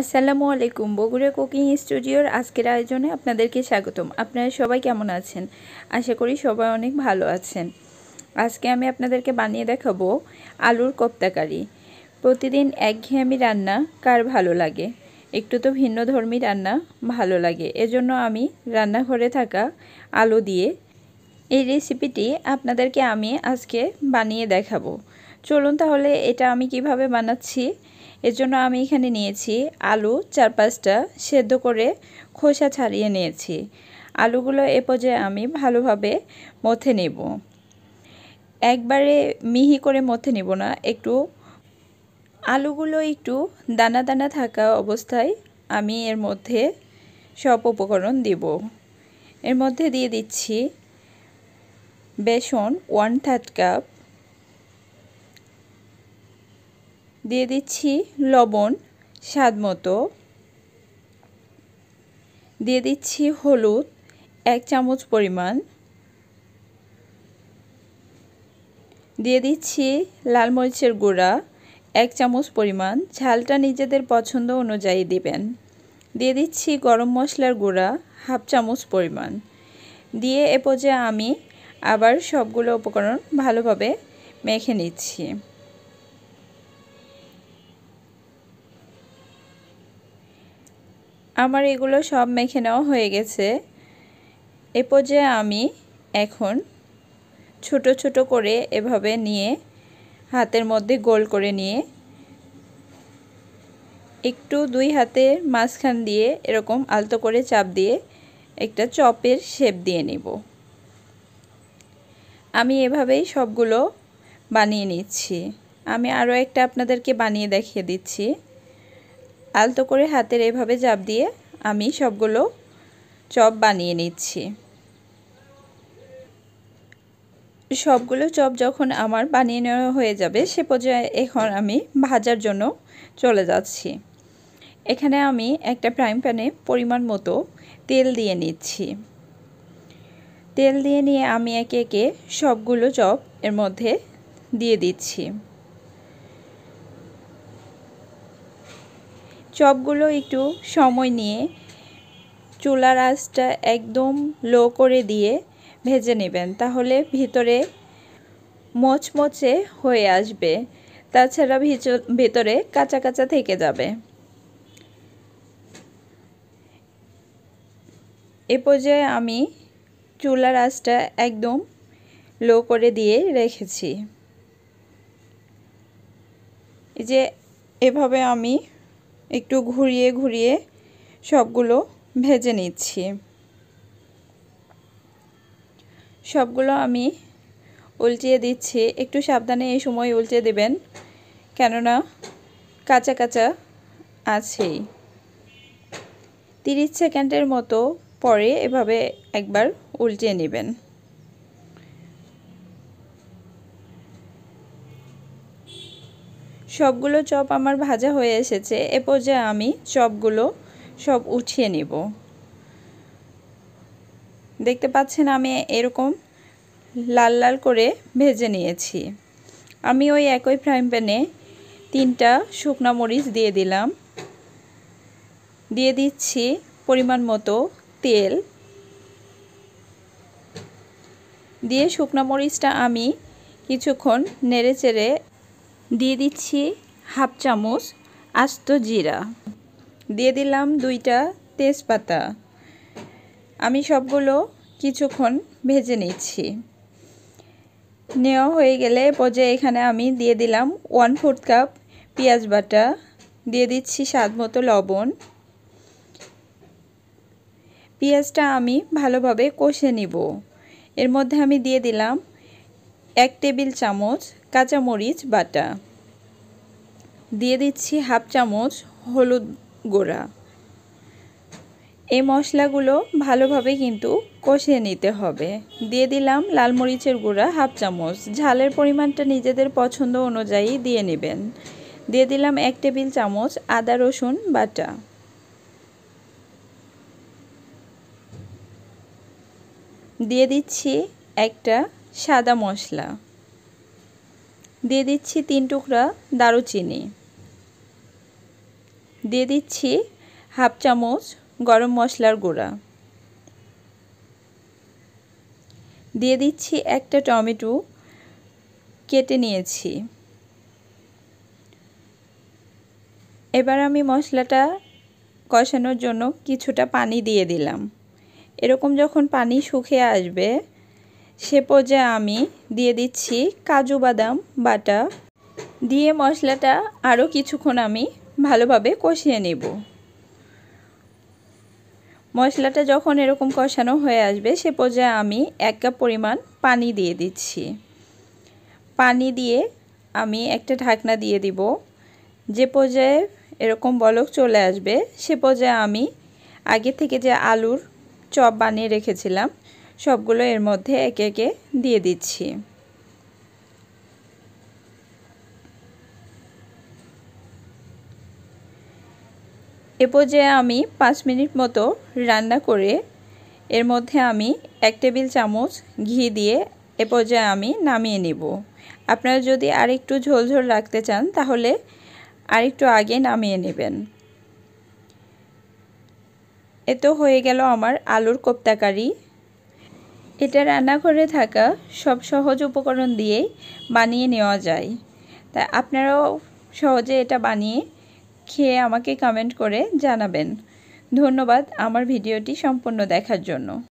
আসসালামু আলাইকুম বগুড়া কুকিং স্টুডিওর আজকের আয়োজনে আপনাদেরকে স্বাগতম আপনারা সবাই কেমন আছেন আশা করি সবাই অনেক ভালো আছেন আজকে আমি আপনাদেরকে বানিয়ে দেখাবো আলুর কোপ্তাকারি প্রতিদিন একঘেয়েমি রান্না কার ভালো লাগে একটু তো ভিন্ন ধর্মী রান্না ভালো লাগে এজন্য আমি রান্নাঘরে থাকা আলু দিয়ে এই রেসিপিটি আপনাদেরকে আমি আজকে বানিয়ে দেখাবো চলুন তাহলে এটা আমি কিভাবে বানাচ্ছি এর জন্য আমি এখানে নিয়েছি আলু চার পাঁচটা সেদ্ধ করে খোসা ছাড়িয়ে নিয়েছি আলুগুলো এ পর্যায়ে আমি ভালোভাবে মথে নেব একবারে মিহি করে মথে নেব না একটু আলুগুলো একটু দানা দানা থাকা অবস্থায় আমি এর মধ্যে সব উপকরণ দেব এর মধ্যে দিয়ে দিচ্ছি বেসন ওয়ান থার্ড কাপ দিয়ে দিচ্ছি লবণ স্বাদ মতো দিয়ে দিচ্ছি হলুদ এক চামচ পরিমাণ দিয়ে দিচ্ছি লাল মরিচের গুঁড়া এক চামচ পরিমাণ ঝালটা নিজেদের পছন্দ অনুযায়ী দিবেন দিয়ে দিচ্ছি গরম মশলার গুঁড়া হাফ চামচ পরিমাণ দিয়ে এ পর্যায়ে আমি আবার সবগুলো উপকরণ ভালোভাবে মেখে নিচ্ছি আমার এগুলো সব মেখে নেওয়া হয়ে গেছে এ পর্যায়ে আমি এখন ছোট ছোট করে এভাবে নিয়ে হাতের মধ্যে গোল করে নিয়ে একটু দুই হাতে মাঝখান দিয়ে এরকম আলতো করে চাপ দিয়ে একটা চপের শেপ দিয়ে নেব আমি এভাবেই সবগুলো বানিয়ে নিচ্ছি আমি আরও একটা আপনাদেরকে বানিয়ে দেখিয়ে দিচ্ছি আলতো করে হাতের এভাবে জাপ দিয়ে আমি সবগুলো চপ বানিয়ে নিচ্ছি সবগুলো চপ যখন আমার বানিয়ে নেওয়া হয়ে যাবে সে পর্যায়ে এখন আমি ভাজার জন্য চলে যাচ্ছি এখানে আমি একটা ফ্রাইং প্যানে পরিমাণ মতো তেল দিয়ে নিচ্ছি তেল দিয়ে নিয়ে আমি একে একে সবগুলো চপ এর মধ্যে দিয়ে দিচ্ছি চপগুলো একটু সময় নিয়ে চুলার আঁচটা একদম লো করে দিয়ে ভেজে নেবেন তাহলে ভিতরে মচমচে হয়ে আসবে তাছাড়া ভিতরে কাঁচা কাঁচা থেকে যাবে এ পর্যায়ে আমি চুলার আঁচটা একদম লো করে দিয়ে রেখেছি যে এভাবে আমি একটু ঘুরিয়ে ঘুরিয়ে সবগুলো ভেজে নিচ্ছি সবগুলো আমি উলটিয়ে দিচ্ছি একটু সাবধানে এই সময় উল্টে দেবেন কেননা কাঁচা কাঁচা আছেই তিরিশ সেকেন্ডের মতো পরে এভাবে একবার উলটিয়ে নেবেন সবগুলো চপ আমার ভাজা হয়ে এসেছে এ পর্যায়ে আমি চপগুলো সব উঠিয়ে নিব দেখতে পাচ্ছেন আমি এরকম লাল লাল করে ভেজে নিয়েছি আমি ওই একই ফ্রাইং প্যানে তিনটা শুকনো মরিচ দিয়ে দিলাম দিয়ে দিচ্ছি পরিমাণ মতো তেল দিয়ে শুকনো মরিচটা আমি কিছুক্ষণ নেড়ে চেড়ে দিয়ে দিচ্ছি হাফ চামচ আস্ত জিরা দিয়ে দিলাম দুইটা তেজপাতা আমি সবগুলো কিছুক্ষণ ভেজে নিচ্ছি নেওয়া হয়ে গেলে পর্যায়ে এখানে আমি দিয়ে দিলাম ওয়ান ফোর্থ কাপ পেঁয়াজ বাটা দিয়ে দিচ্ছি স্বাদ মতো লবণ পেঁয়াজটা আমি ভালোভাবে কষে নিব এর মধ্যে আমি দিয়ে দিলাম এক টেবিল চামচ কাঁচামরিচ বাটা দিয়ে দিচ্ছি হাফ চামচ হলুদ গুঁড়া এই মশলাগুলো ভালোভাবে কিন্তু কষিয়ে নিতে হবে দিয়ে দিলাম লাল মরিচের গুঁড়া হাফ চামচ ঝালের পরিমাণটা নিজেদের পছন্দ অনুযায়ী দিয়ে নেবেন দিয়ে দিলাম এক টেবিল চামচ আদা রসুন বাটা দিয়ে দিচ্ছি একটা সাদা মশলা দিয়ে দিচ্ছি তিন টুকরা দারুচিনি দিয়ে দিচ্ছি হাফ চামচ গরম মশলার গুঁড়া দিয়ে দিচ্ছি একটা টমেটো কেটে নিয়েছি এবার আমি মশলাটা কষানোর জন্য কিছুটা পানি দিয়ে দিলাম এরকম যখন পানি শুকিয়ে আসবে সে পর্যায়ে আমি দিয়ে দিচ্ছি কাজু বাদাম বাটা দিয়ে মশলাটা আরও কিছুক্ষণ আমি ভালোভাবে কষিয়ে নেব মশলাটা যখন এরকম কষানো হয়ে আসবে সে পর্যায়ে আমি এক কাপ পরিমাণ পানি দিয়ে দিচ্ছি পানি দিয়ে আমি একটা ঢাকনা দিয়ে দিব যে পর্যায়ে এরকম বলক চলে আসবে সে পর্যায়ে আমি আগে থেকে যে আলুর চপ বানিয়ে রেখেছিলাম সবগুলো এর মধ্যে একে একে দিয়ে দিচ্ছি এ পর্যায়ে আমি পাঁচ মিনিট মতো রান্না করে এর মধ্যে আমি এক টেবিল চামচ ঘি দিয়ে এ পর্যায়ে আমি নামিয়ে নেব আপনারা যদি আরেকটু ঝোলঝোল রাখতে চান তাহলে আরেকটু আগে নামিয়ে নেবেন এ তো হয়ে গেল আমার আলুর কোপ্তাকারি এটা রান্নাঘরে থাকা সব সহজ উপকরণ দিয়েই বানিয়ে নেওয়া যায় তা আপনারাও সহজে এটা বানিয়ে খেয়ে আমাকে কমেন্ট করে জানাবেন ধন্যবাদ আমার ভিডিওটি সম্পূর্ণ দেখার জন্য